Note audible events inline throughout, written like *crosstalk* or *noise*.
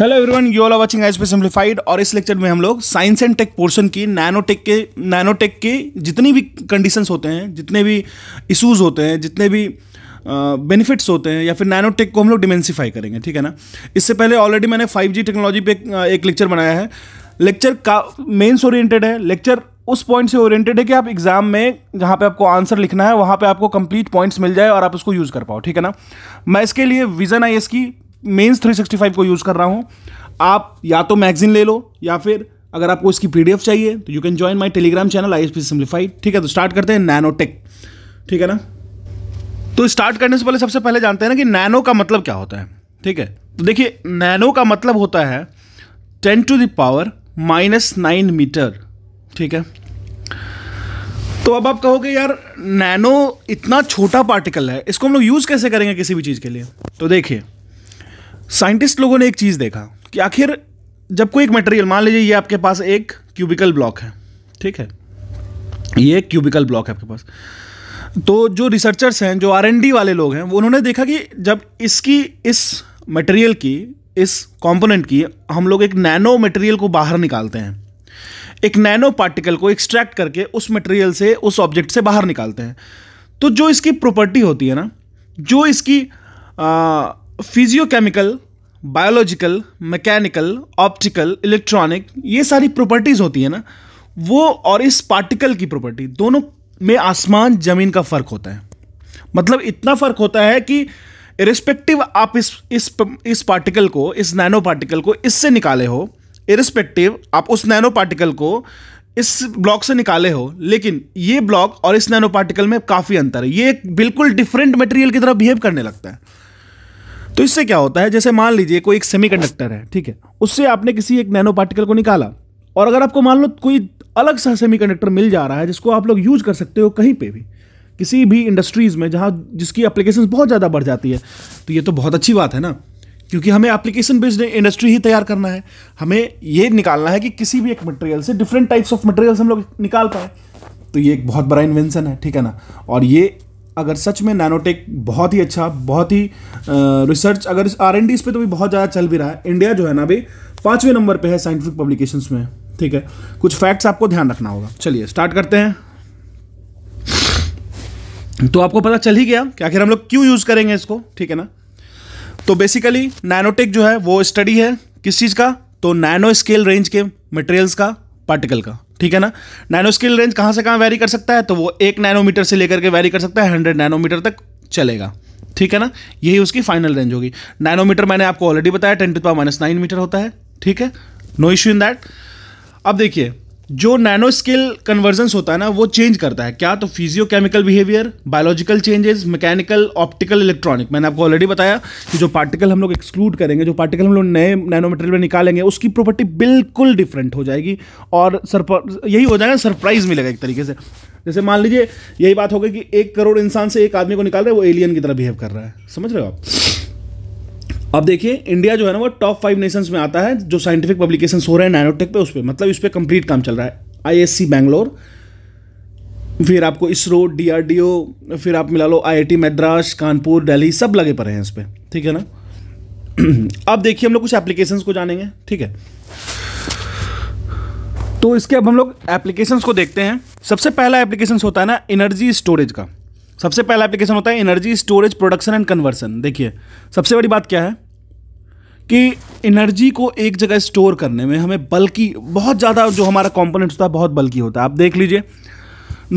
hello everyone you all watching एज पे simplified और इस लेक्चर में हम लोग साइंस एंड टेक पोर्शन की नैनोटेक के नैनोटेक के जितनी भी कंडीशंस होते हैं जितने भी इश्यूज होते हैं जितने भी बेनिफिट्स uh, होते हैं या फिर नैनोटेक को हम लोग डिमेंसीफाई करेंगे ठीक है ना इससे पहले ऑलरेडी मैंने फाइव टेक्नोलॉजी पर एक लेक्चर बनाया है लेक्चर का मेन्स ओरिएटेड है लेक्चर उस पॉइंट से ओरिएंटेड है कि आप एग्जाम में जहाँ पे आपको आंसर लिखना है वहाँ पे आपको कंप्लीट पॉइंट्स मिल जाए और आप उसको यूज़ कर पाओ ठीक है ना मैं इसके लिए विजन आई की मेन्स थ्री सिक्सटी फाइव को यूज़ कर रहा हूँ आप या तो मैगजीन ले लो या फिर अगर आपको इसकी पी चाहिए तो you can join my Telegram channel I S P simplified ठीक है तो स्टार्ट करते हैं नैनो टेक ठीक है ना तो स्टार्ट करने से पहले सबसे पहले जानते हैं ना कि नैनो का मतलब क्या होता है ठीक है तो देखिए नैनो का मतलब होता है ten to the power minus nine metre ठीक है तो अब आप कहोगे यार नैनो इतना छोटा पार्टिकल है इसको हम लोग यूज़ कैसे करेंगे किसी भी चीज़ के लिए तो देखिए साइंटिस्ट लोगों ने एक चीज़ देखा कि आखिर जब कोई एक मटेरियल मान लीजिए ये आपके पास एक क्यूबिकल ब्लॉक है ठीक है ये एक क्यूबिकल ब्लॉक है आपके पास तो जो रिसर्चर्स हैं जो आर वाले लोग हैं वो उन्होंने देखा कि जब इसकी इस मटेरियल की इस कंपोनेंट की हम लोग एक नैनो मटेरियल को बाहर निकालते हैं एक नैनो पार्टिकल को एक्सट्रैक्ट करके उस मटेरियल से उस ऑब्जेक्ट से बाहर निकालते हैं तो जो इसकी प्रॉपर्टी होती है ना जो इसकी physiochemical biological mechanical optical electronic ये सारी प्रॉपर्टीज़ होती है ना वो और इस पार्टिकल की प्रॉपर्टी दोनों में आसमान ज़मीन का फ़र्क होता है मतलब इतना फ़र्क होता है कि इरिस्पेक्टिव आप इस इस इस पार्टिकल को इस नैनो पार्टिकल को इससे निकाले हो इरिस्पेक्टिव आप उस नैनो पार्टिकल को इस ब्लॉक से निकाले हो लेकिन ये ब्लॉक और इस नैनो पार्टिकल में काफ़ी अंतर है ये एक बिल्कुल डिफरेंट मटेरियल की तरह बिहेव करने लगता है तो इससे क्या होता है जैसे मान लीजिए कोई एक कंडक्टर है ठीक है उससे आपने किसी एक नैनो पार्टिकल को निकाला और अगर आपको मान लो कोई अलग सा कंडक्टर मिल जा रहा है जिसको आप लोग यूज कर सकते हो कहीं पे भी किसी भी इंडस्ट्रीज़ में जहाँ जिसकी एप्लीकेशन बहुत ज़्यादा बढ़ जाती है तो ये तो बहुत अच्छी बात है ना क्योंकि हमें एप्लीकेशन बेस्ड इंडस्ट्री ही तैयार करना है हमें ये निकालना है कि किसी भी एक मटेरियल से डिफरेंट टाइप्स ऑफ मटेरियल्स हम लोग निकाल पाए तो ये एक बहुत बड़ा इन्वेंशन है ठीक है ना और ये अगर सच में नैनोटेक बहुत ही अच्छा बहुत ही रिसर्च अगर आर एन इस पर तो भी बहुत ज़्यादा चल भी रहा है इंडिया जो है ना अभी पाँचवें नंबर पर है साइंटिफिक पब्लिकेशंस में ठीक है कुछ फैक्ट्स आपको ध्यान रखना होगा चलिए स्टार्ट करते हैं तो आपको पता चल ही गया कि आखिर हम लोग क्यों यूज़ करेंगे इसको ठीक है ना तो बेसिकली नैनोटेक जो है वो स्टडी है किस चीज़ का तो नैनो स्केल रेंज के मटेरियल्स का पार्टिकल का ठीक है ना नैनो स्केल रेंज कहाँ से कहाँ वेरी कर सकता है तो वो एक नैनोमीटर से लेकर के वेरी कर सकता है हंड्रेड नैनोमीटर तक चलेगा ठीक है ना यही उसकी फाइनल रेंज होगी नैनोमीटर मैंने आपको ऑलरेडी बताया ten to power minus nine metre होता है ठीक है नो इश्यू इन दैट अब देखिए जो नैनो स्किल कन्वर्जेंस होता है ना वो चेंज करता है क्या तो physiochemical behaviour biological changes mechanical optical electronic मैंने आपको ऑलरेडी बताया कि जो पार्टिकल हम लोग एक्सक्लूड करेंगे जो पार्टिकल हम लोग नए नैनो मटेरियल में निकालेंगे उसकी प्रॉपर्टी बिल्कुल डिफरेंट हो जाएगी और यही हो जाएगा सरप्राइज मिलेगा एक तरीके से जैसे मान लीजिए यही बात हो गई कि एक करोड़ इंसान से एक आदमी को निकाल रहे है वो एलियन की तरह बिहेव कर रहा है समझ रहे हो आप अब देखिए इंडिया जो है ना वो टॉप फाइव नेशंस में आता है जो साइंटिफिक पब्लिकेशन हो रहे हैं नैनोटेक पे उस पर मतलब इस पर कंप्लीट काम चल रहा है आईएससी बैंगलोर फिर आपको इसरो डीआरडीओ फिर आप मिला लो आईआईटी मद्रास कानपुर दिल्ली सब लगे पड़े हैं इस पर ठीक है ना *clears throat* अब देखिए हम लोग कुछ एप्लीकेशन को जानेंगे ठीक है तो इसके अब हम लोग एप्लीकेशन को देखते हैं सबसे पहला एप्लीकेशन होता है ना एनर्जी स्टोरेज का सबसे पहला एप्लीकेशन होता है energy storage production and conversion देखिए सबसे बड़ी बात क्या है कि एनर्जी को एक जगह स्टोर करने में हमें बल्कि बहुत ज़्यादा जो हमारा कॉम्पोनेंट होता है बहुत बल्कि होता है आप देख लीजिए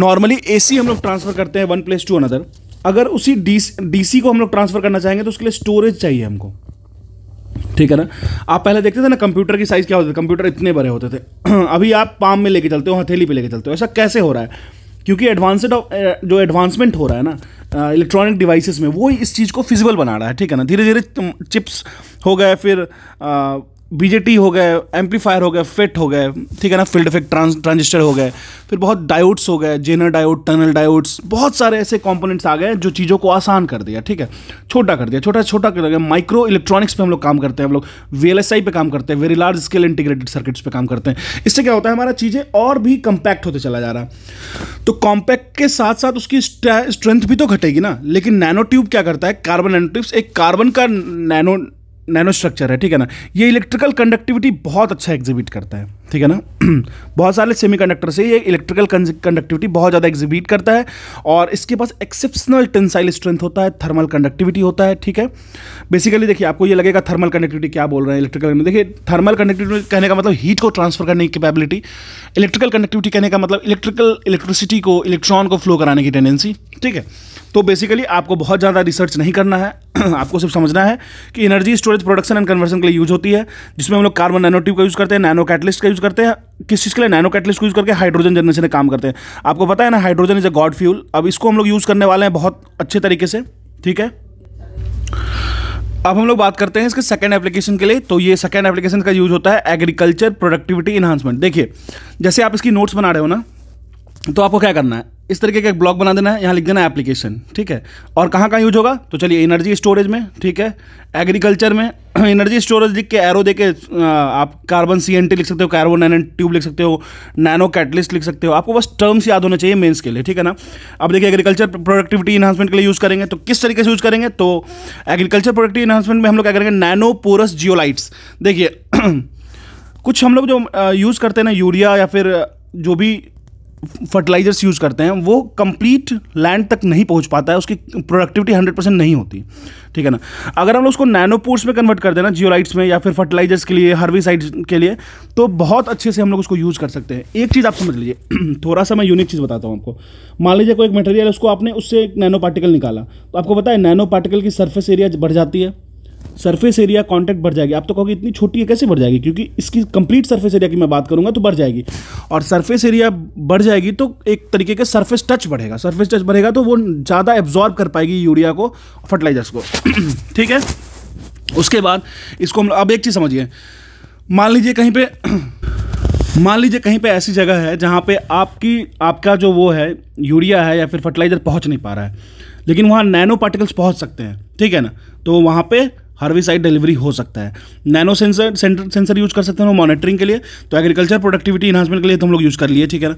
नॉर्मली एसी हम लोग ट्रांसफ़र करते हैं वन प्लेस टू अनदर अगर उसी डी सी को हम लोग ट्रांसफ़र करना चाहेंगे तो उसके लिए स्टोरेज चाहिए हमको ठीक है ना आप पहले देखते थे ना कंप्यूटर की साइज़ क्या होती थी कंप्यूटर इतने बड़े होते थे *clears throat* अभी आप पाम में लेके चलते हो हथेली पे लेके चलते हो ऐसा कैसे हो रहा है क्योंकि एडवांसड eh, जो एडवांसमेंट हो रहा है ना इलेक्ट्रॉनिक eh, डिवाइसेस में वो इस चीज़ को फिजिबल बना रहा है ठीक है ना धीरे धीरे चिप्स हो गए फिर eh, बीजेटी हो गए एम्पलीफायर हो गए फिट हो गए ठीक है ना फील्ड इफेक्ट ट्रांस ट्रांजिस्टर हो गए फिर बहुत डायोड्स हो गए जेनर डायोड टनल डायोड्स बहुत सारे ऐसे कंपोनेंट्स आ गए जो चीज़ों को आसान कर दिया ठीक है छोटा कर दिया छोटा छोटा कर दिया माइक्रो इलेक्ट्रॉनिक्स पे हम लोग काम करते हैं हम लोग वी पे काम करते हैं very large scale integrated circuits पे काम करते हैं इससे क्या होता है हमारा चीज़ें और भी कॉम्पैक्ट होते चला जा रहा है तो कॉम्पैक्ट के साथ साथ उसकी स्ट्रेंथ भी तो घटेगी ना लेकिन नैनो ट्यूब क्या करता है कार्बन नैनो ट्यूब्स एक कार्बन का नैनो नैनो स्ट्रक्चर है ठीक है ना ये इलेक्ट्रिकल कंडक्टिविटी बहुत अच्छा एग्जिबिट करता है ठीक है ना *clears throat* बहुत सारे सेमीकंडक्टर से ये इलेक्ट्रिकल कंडक्टिविटी बहुत ज़्यादा एग्जिबिट करता है और इसके पास एक्सेप्शनल टेंसाइल स्ट्रेंथ होता है थर्मल कंडक्टिविटी होता है ठीक है बेसिकली देखिए आपको ये लगेगा थर्मल कंडक्टिविटी क्या बोल रहे हैं इलेक्ट्रिकल देखिए थर्मल कंडक्टिविटी कहने का मतलब हीट को ट्रांसफर करने की कैपेबिलिटी इलेक्ट्रिकल कंडक्टिविटी कहने का मतलब इलेक्ट्रिकल इलेक्ट्रिसिटी को इलेक्ट्रॉन को फ्लो कराने की टेंडेंसी ठीक है तो बेसिकली आपको बहुत ज़्यादा रिसर्च नहीं करना है *clears throat* आपको सिर्फ समझना है कि energy storage production and conversion के लिए यूज होती है जिसमें हम लोग कार्बन नैनोट्यूब का यूज़ करते हैं नैनो कैटलिस्ट का यूज़ करते हैं किस चीज़ के लिए नैनो कैटलिस्ट को यूज़ करके हाइड्रोजन जनरेशन काम करते हैं आपको पता है ना hydrogen is a good fuel अब इसको हम लोग यूज़ करने वाले हैं बहुत अच्छे तरीके से ठीक है अब हम लोग बात करते हैं इसके सेकेंड एप्लीकेशन के लिए तो ये सेकेंड एप्लीकेशन का यूज होता है एग्रीकल्चर प्रोडक्टिविटी इन्हांसमेंट देखिए जैसे आप इसकी नोट्स बना रहे हो ना तो आपको क्या करना है इस तरीके का एक ब्लॉक बना देना है यहाँ लिख देना है एप्लीकेशन ठीक है और कहाँ कहाँ यूज होगा तो चलिए एनर्जी स्टोरेज में ठीक है एग्रीकल्चर में एनर्जी *clears throat* स्टोरेज लिख के एरो देके के आप कार्बन सी एन टी लिख सकते हो कार्बन एन ट्यूब लिख सकते हो नैनो कैटलिस्ट लिख सकते हो आपको बस टर्म्स याद होने चाहिए मेन्स के लिए ठीक है ना अब देखिए एग्रीकल्चर प्रोडक्टिविटी इन्हांसमेंट के लिए यूज़ करेंगे तो किस तरीके से यूज़ करेंगे तो एग्रीकल्चर प्रोडक्टिव इन्हांसमेंट में हम लोग क्या करेंगे नैनो पोरस जियोलाइट्स देखिए *clears throat* कुछ हम लोग जो यूज़ करते हैं ना यूरिया या फिर जो भी फर्टिलाइजर्स यूज़ करते हैं वो कंप्लीट लैंड तक नहीं पहुंच पाता है उसकी प्रोडक्टिविटी 100 परसेंट नहीं होती ठीक है ना अगर हम लोग उसको नैनोपोर्ट्स में कन्वर्ट कर देना जियोलाइट्स में या फिर फर्टिलाइजर्स के लिए साइड के लिए तो बहुत अच्छे से हम लोग उसको यूज़ कर सकते हैं एक चीज़ आप समझ लीजिए *clears throat* थोड़ा सा मैं यूनिक चीज़ बताता हूँ आपको मान लीजिए कोई एक मटेरियल उसको आपने उससे एक नैनो पार्टिकल निकाला तो आपको पता है नैनो पार्टिकल की सर्फेस एरिया बढ़ जाती है सरफेस एरिया कॉन्टैक्ट बढ़ जाएगी आप तो कहोगे इतनी छोटी है कैसे बढ़ जाएगी क्योंकि इसकी कंप्लीट सरफेस एरिया की मैं बात करूंगा तो बढ़ जाएगी और सरफेस एरिया बढ़ जाएगी तो एक तरीके का सरफेस टच बढ़ेगा सरफेस टच बढ़ेगा तो वो ज़्यादा एब्जॉर्ब कर पाएगी यूरिया को फर्टिलाइजर्स को *clears throat* ठीक है उसके बाद इसको हम अब एक चीज़ समझिए मान लीजिए कहीं पे *clears throat* मान लीजिए कहीं पे ऐसी जगह है जहाँ पे आपकी आपका जो वो है यूरिया है या फिर फर्टिलाइज़र पहुँच नहीं पा रहा है लेकिन वहाँ नैनो पार्टिकल्स पहुँच सकते हैं ठीक है ना तो वहाँ पे हार्विसाइड डिलीवरी हो सकता है नैनो सेंसर सेंसर यूज कर सकते हैं मॉनिटरिंग के लिए तो एग्रीकल्चर प्रोडक्टिविटी इन्हांसमेंट के लिए तो हम लोग यूज़ कर लिए ठीक है ना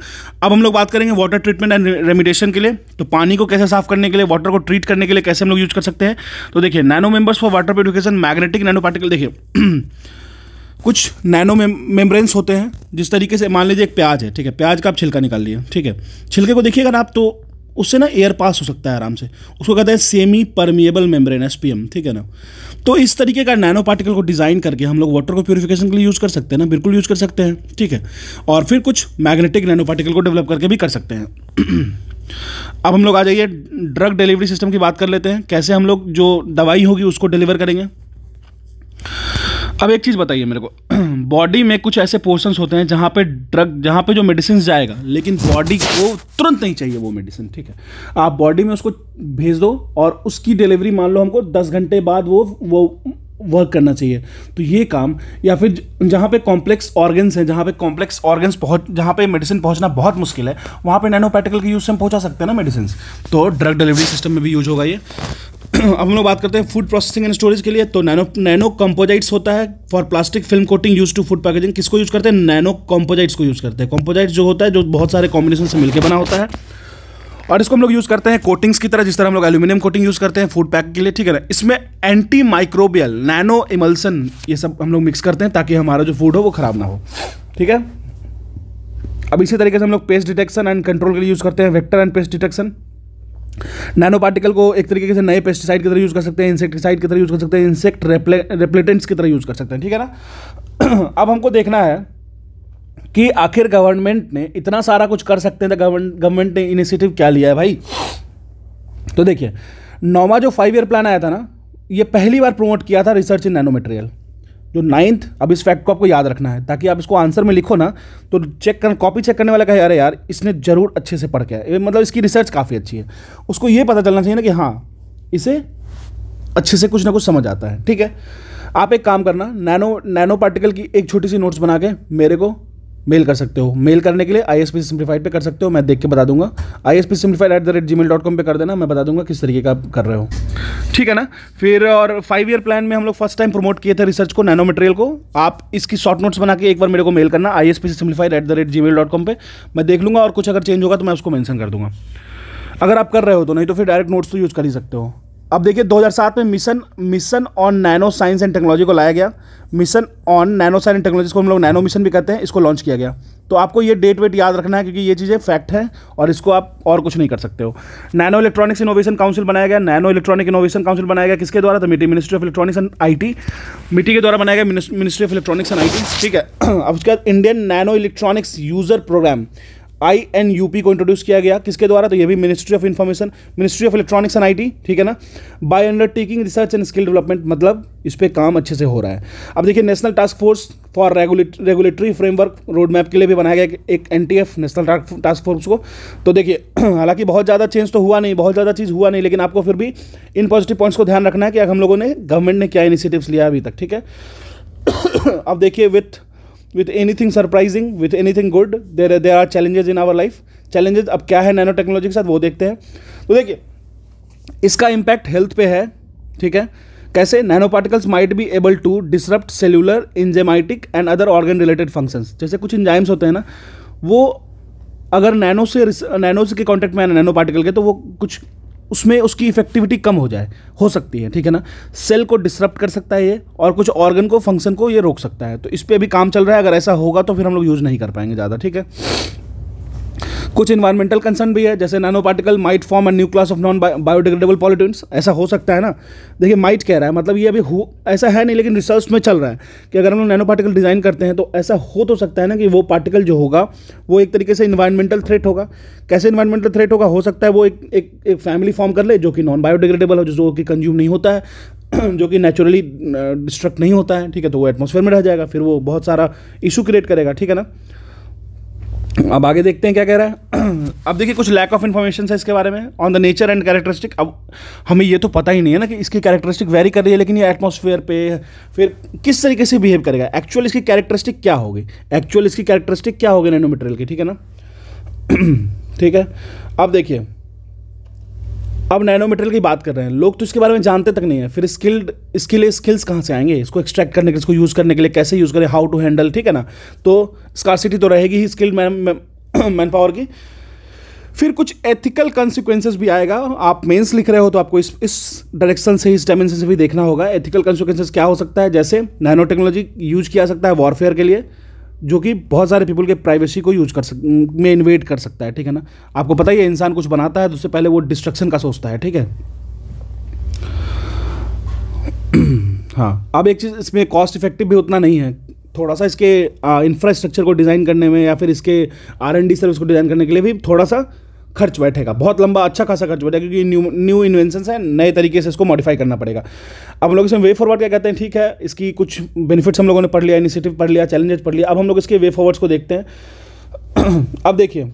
अब हम लोग बात करेंगे वाटर ट्रीटमेंट एंड रेमिडेशन के लिए तो पानी को कैसे साफ करने के लिए वाटर को ट्रीट करने के लिए कैसे हम लोग यूज कर सकते हैं तो देखिए nano members for water purification magnetic nano particle देखिए *clears throat* कुछ नैनो मेम्ब्रेन्स होते हैं जिस तरीके से मान लीजिए एक प्याज है ठीक है प्याज का आप छिलका निकाल लिए ठीक है छिलके को देखिएगा ना आप तो उससे ना एयर पास हो सकता है आराम से उसको कहते हैं सेमी परमिएबल मेम्ब्रेन एस ठीक है ना तो इस तरीके का नैनो पार्टिकल को डिज़ाइन करके हम लोग वाटर को प्योरीफिकेशन के लिए यूज़ कर सकते हैं ना बिल्कुल यूज़ कर सकते हैं ठीक है और फिर कुछ मैग्नेटिक नैनो पार्टिकल को डेवलप करके भी कर सकते हैं *clears throat* अब हम लोग आ जाइए ड्रग डिलीवरी सिस्टम की बात कर लेते हैं कैसे हम लोग जो दवाई होगी उसको डिलीवर करेंगे अब एक चीज़ बताइए मेरे को *clears throat* बॉडी में कुछ ऐसे पोर्शंस होते हैं जहाँ पे ड्रग जहाँ पे जो मेडिसिन जाएगा लेकिन बॉडी को तुरंत नहीं चाहिए वो मेडिसिन ठीक है आप बॉडी में उसको भेज दो और उसकी डिलीवरी मान लो हमको दस घंटे बाद वो वो वर्क करना चाहिए तो ये काम या फिर जहाँ पे कॉम्प्लेक्स ऑर्गन्स हैं जहाँ पे कॉम्प्लेक्स ऑर्गन्स पहुँच जहाँ पे मेडिसिन पहुँचना बहुत मुश्किल है वहाँ पे नैनो पार्टिकल के यूज़ से हम पहुँचा सकते हैं ना मेडिसिन तो ड्रग डिलीवरी सिस्टम में भी यूज होगा ये *clears throat* अब हम लोग बात करते हैं फूड प्रोसेसिंग एंड स्टोरेज के लिए तो नैनो नैनो कंपोजाइट्स होता है for plastic film coating use to food packaging किसको यूज करते हैं नैनो कंपोजाइट्स को यूज करते हैं कंपोजाइट्स जो होता है जो बहुत सारे कॉम्बिनेशन से मिलकर बना होता है और इसको हम लोग यूज़ करते हैं कोटिंग्स की तरह जिस तरह हम लोग एल्यूमिनियम कोटिंग यूज़ करते हैं फूड पैक के लिए ठीक है ना इसमें एंटी माइक्रोबियल नैनो इमल्सन ये सब हम लोग मिक्स करते हैं ताकि हमारा जो फूड हो वो ख़राब ना हो ठीक है अब इसी तरीके से हम लोग पेस्ट डिटेक्शन एंड कंट्रोल के लिए यूज़ करते हैं vector and pest detection nano particle को एक तरीके से नए पेस्टिसाइड की तरह यूज़ कर सकते हैं इंसेक्टिसाइड की तरह यूज़ कर सकते हैं इंसेक्ट रेप्लेटेंट्स की तरह यूज़ कर सकते हैं ठीक है ना *clears throat* अब हमको देखना है कि आखिर गवर्नमेंट ने इतना सारा कुछ कर सकते हैं तो गवर्नमेंट ने इनिशिएटिव क्या लिया है भाई तो देखिए नौवा जो फाइव ईयर प्लान आया था ना ये पहली बार प्रोमोट किया था रिसर्च इन नैनो मटेरियल जो नाइन्थ अब इस फैक्ट को आपको याद रखना है ताकि आप इसको आंसर में लिखो ना तो चेक कर कॉपी चेक करने वाला कहे अरे यार इसने जरूर अच्छे से पढ़ के आया मतलब इसकी रिसर्च काफ़ी अच्छी है उसको ये पता चलना चाहिए ना कि हाँ इसे अच्छे से कुछ ना कुछ समझ आता है ठीक है आप एक काम करना नैनो नैनो पार्टिकल की एक छोटी सी नोट्स बना के मेरे को मेल कर सकते हो मेल करने के लिए आई एस पी सिम्प्लीफाइड पर कर सकते हो मैं देख के बता दूंगा I S P simplified at the rate G mail dot com पर कर देना मैं बता दूंगा किस तरीके का कर रहे हो ठीक है ना फिर और फाइव ईयर प्लान में हम लोग फर्स्ट टाइम प्रमोट किए थे रिसर्च को नैनो मटेरियल को आप इसकी शॉर्ट नोट्स बना के एक बार मेरे को मेल करना I S P simplified at the rate G mail dot com पर मैं देख लूँगा और कुछ अगर चेंज होगा तो मैं उसको मैंशन कर दूंगा अगर आप कर रहे हो तो नहीं तो फिर डायरेक्ट नोट्स तो यूज़ कर ही सकते हो अब देखिए 2007 में mission mission on nano science and technology को लाया गया mission on nano science and technology को हम लोग नैनो मिशन भी कहते हैं इसको लॉन्च किया गया तो आपको ये डेट वेट याद रखना है क्योंकि ये चीज़ें फैक्ट है और इसको आप और कुछ नहीं कर सकते हो नैनो इलेक्ट्रॉनिक्स इनोवेशन काउंसिल बनाया गया नैनो इलेक्ट्रॉनिक इनोवेशन काउंसिल बनाया गया किसके द्वारा तो मिट्टी ministry of electronics and IT मिट्टी के द्वारा बनाया गया ministry of electronics and IT ठीक है *clears throat* अब उसके बाद Indian nano electronics user program I N U P को इंट्रोड्यूस किया गया किसके द्वारा तो ये भी ministry of information ministry of electronics and I T ठीक है ना by undertaking research and skill development मतलब इस पर काम अच्छे से हो रहा है अब देखिए national task force for regulatory framework road map के लिए भी बनाया गया एक N T F national task force को तो देखिए *clears throat* हालांकि बहुत ज़्यादा चेंज तो हुआ नहीं बहुत ज़्यादा चीज़ हुआ नहीं लेकिन आपको फिर भी इन पॉजिटिव पॉइंट्स को ध्यान रखना है कि हम लोगों ने गवर्नमेंट ने क्या इनिशिएटिव्स लिया अभी तक ठीक है *clears throat* अब देखिए with with anything surprising with anything good there there are challenges in our life challenges अब क्या है नैनो टेक्नोलॉजी के साथ वो देखते हैं तो देखिए इसका इम्पैक्ट हेल्थ पे है ठीक है कैसे nano particles might be able to disrupt cellular enzymatic and other organ related functions जैसे कुछ इंजाइम्स होते हैं ना वो अगर नैनो से नैनो से के कॉन्टैक्ट में आना नैनो पार्टिकल के तो वो कुछ उसमें उसकी इफेक्टिविटी कम हो जाए हो सकती है ठीक है ना सेल को डिसरप्ट कर सकता है ये और कुछ ऑर्गन को फंक्शन को ये रोक सकता है तो इस पर अभी काम चल रहा है अगर ऐसा होगा तो फिर हम लोग यूज़ नहीं कर पाएंगे ज़्यादा ठीक है कुछ इन्वायरमेंटल कंसर्न भी है जैसे nano particle might form and new class of non biodegradable pollutants ऐसा हो सकता है ना देखिए माइट कह रहा है मतलब ये अभी हो ऐसा है नहीं लेकिन रिसर्च में चल रहा है कि अगर हम लोग नैनो पार्टिकल डिज़ाइन करते हैं तो ऐसा हो तो सकता है ना कि वो पार्टिकल जो होगा वो एक तरीके से इन्वायरमेंटल थ्रेट होगा कैसे इन्वायरमेंटल थ्रेट होगा हो सकता है वो एक एक, एक फैमिली फॉर्म कर ले जो कि नॉन बायोडिग्रेडेबल हो जो कि कंज्यूम नहीं होता है *clears throat* जो कि नेचुरली डिस्ट्रक्ट uh, नहीं होता है ठीक है तो वो एटमोसफेयर में रह जाएगा फिर वो बहुत सारा इशू क्रिएट करेगा ठीक है ना अब आगे देखते हैं क्या कह रहा है *clears throat* अब देखिए कुछ लैक ऑफ इन्फॉर्मेशन है इसके बारे में on the nature and characteristic अब हमें ये तो पता ही नहीं है ना कि इसकी कैरेक्टरिस्टिक वेरी कर रही है लेकिन ये एटमोसफेयर पे फिर किस तरीके से बिहेव करेगा एक्चुअल इसकी कैरेक्टरिस्टिक क्या होगी एक्चुअल इसकी कैरेक्टरिस्टिक क्या होगी नैनो मटेरियल की ठीक है ना *clears throat* ठीक है अब देखिए अब नैनो मेटेरियल की बात कर रहे हैं लोग तो इसके बारे में जानते तक नहीं है फिर स्किल्ड इसके लिए स्किल्स कहाँ से आएंगे इसको एक्सट्रैक्ट करने के इसको यूज़ करने के लिए कैसे यूज़ करें हाउ टू हैंडल ठीक है ना तो स्कारसिटी तो रहेगी ही स्किल्ड मैन मैन पावर की फिर कुछ एथिकल कॉन्सिक्वेंसेज भी आएगा आप मेंस लिख रहे हो तो आपको इस इस डायरेक्शन से इस डायमेंशन से भी देखना होगा एथिकल कॉन्सिक्वेंसेज क्या हो सकता है जैसे नैनो टेक्नोलॉजी यूज किया सकता है वॉरफेयर के लिए जो कि बहुत सारे पीपल के प्राइवेसी को यूज कर सक में इन्वेट कर सकता है ठीक है ना आपको पता ही है इंसान कुछ बनाता है तो उससे पहले वो डिस्ट्रक्शन का सोचता है ठीक है *clears throat* हाँ अब एक चीज़ इसमें कॉस्ट इफेक्टिव भी उतना नहीं है थोड़ा सा इसके इंफ्रास्ट्रक्चर को डिज़ाइन करने में या फिर इसके आर एन डी सर्विस को डिज़ाइन करने के लिए भी थोड़ा सा खर्च बैठेगा बहुत लंबा अच्छा खासा खर्च बैठेगा क्योंकि न्यू न्यू इन्वेंशन है नए तरीके से इसको मॉडिफाई करना पड़ेगा अब हम लोग इसमें वे फॉरवर्ड क्या कहते हैं ठीक है इसकी कुछ बेनिफिट्स हम लोगों ने पढ़ लिया इनिशिएटिव पढ़ लिया चैलेंजेस पढ़ लिया अब हम लोग इसके वे फॉरवर्ड्स को देखते हैं *clears throat* अब देखिए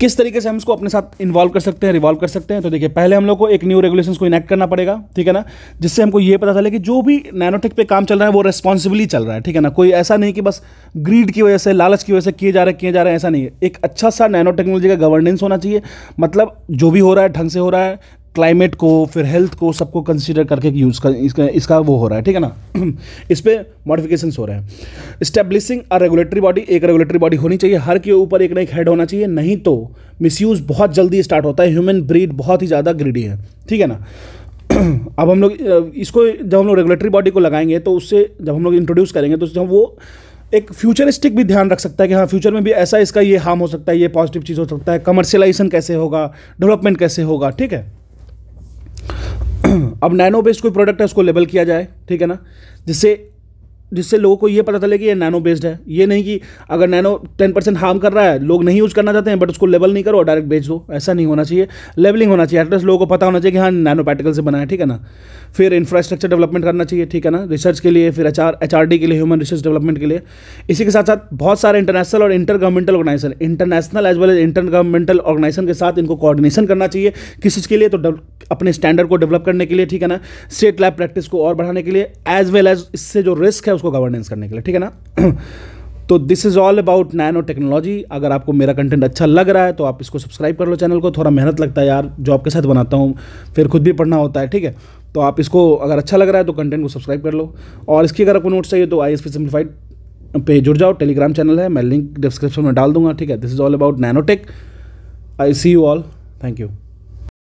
किस तरीके से हम इसको अपने साथ इन्वॉल्व कर सकते हैं रिवॉल्व कर सकते हैं तो देखिए पहले हम लोग को एक न्यू रेगुलेशन को इनैक्ट करना पड़ेगा ठीक है ना जिससे हमको ये पता चले कि जो भी नैनोटेक पे काम चल रहा है वो रेस्पॉन्सिबली चल रहा है ठीक है ना कोई ऐसा नहीं कि बस ग्रीड की वजह से लालच की वजह से किए जा रहे किए जा रहे हैं ऐसा नहीं है एक अच्छा सा नैनो टेक्नोलॉजी का गवर्नेंस होना चाहिए मतलब जो भी हो रहा है ढंग से हो रहा है क्लाइमेट को फिर हेल्थ को सबको कंसिडर करके यूज़ कर इसका, इसका वो हो रहा है ठीक है ना *clears throat* इस पर मॉडिफिकेशन हो रहे हैं इस्टेब्लिशिंग अ रेगुलेटरी बॉडी एक रेगुलेटरी बॉडी होनी चाहिए हर के ऊपर एक ना एक हेड होना चाहिए नहीं तो मिसयूज़ बहुत जल्दी स्टार्ट होता है ह्यूमन ब्रीड बहुत ही ज़्यादा ग्रीडी है ठीक है ना *clears throat* अब हम लोग इसको जब हम लोग रेगुलेटरी बॉडी को लगाएंगे तो उससे जब हम लोग इंट्रोड्यूस करेंगे तो जब वो एक फ्यूचरिस्टिक भी ध्यान रख सकता है कि हाँ फ्यूचर में भी ऐसा इसका ये हार्म हो सकता है ये पॉजिटिव चीज़ हो सकता है कमर्शियलाइजेशन कैसे होगा डेवलपमेंट कैसे होगा ठीक है अब नैनो बेस्ड कोई प्रोडक्ट है उसको लेबल किया जाए ठीक है ना जिससे जिससे लोगों को ये पता चले कि ये नैनो बेस्ड है ये नहीं कि अगर नैनो टेन परसेंट हार्म कर रहा है लोग नहीं यूज़ करना चाहते हैं बट उसको लेवल नहीं करो डायरेक्ट बेच दो ऐसा नहीं होना चाहिए लेवलिंग होना चाहिए एटलीस्ट लोगों को पता होना चाहिए कि हाँ नैनो पार्टिकल से बना है ठीक है ना फिर इंफ्रास्ट्रक्चर डेवलपमेंट करना चाहिए ठीक है ना रिसर्च के लिए फिर एच आर के लिए ह्यूमन रिसर्च डेवलपमेंट के लिए इसी के साथ साथ बहुत सारे इंटरनेशनल और inter governmental organization international as well as inter governmental organization के साथ इनको कोऑर्डिनेशन करना चाहिए किस चीज़ के लिए तो अपने स्टैंडर्ड को डेवलप करने के लिए ठीक है ना स्टेट लैब प्रैक्टिस को और बढ़ाने के लिए एज वेल एज इससे जो रिस्क है उसको गवर्नेंस करने के लिए ठीक है ना *clears throat* तो this is all about nano technology अगर आपको मेरा कंटेंट अच्छा लग रहा है तो आप इसको सब्सक्राइब कर लो चैनल को थोड़ा मेहनत लगता है यार जॉब के साथ बनाता हूँ फिर खुद भी पढ़ना होता है ठीक है तो आप इसको अगर अच्छा लग रहा है तो कंटेंट को सब्सक्राइब कर लो और इसकी अगर आपको नोट्स चाहिए तो आई एस पी सिम्प्लीफाइड पे जुड़ जाओ टेलीग्राम चैनल है मैं लिंक डिस्क्रिप्शन में डाल दूंगा ठीक है this is all about nanotech I see you all thank you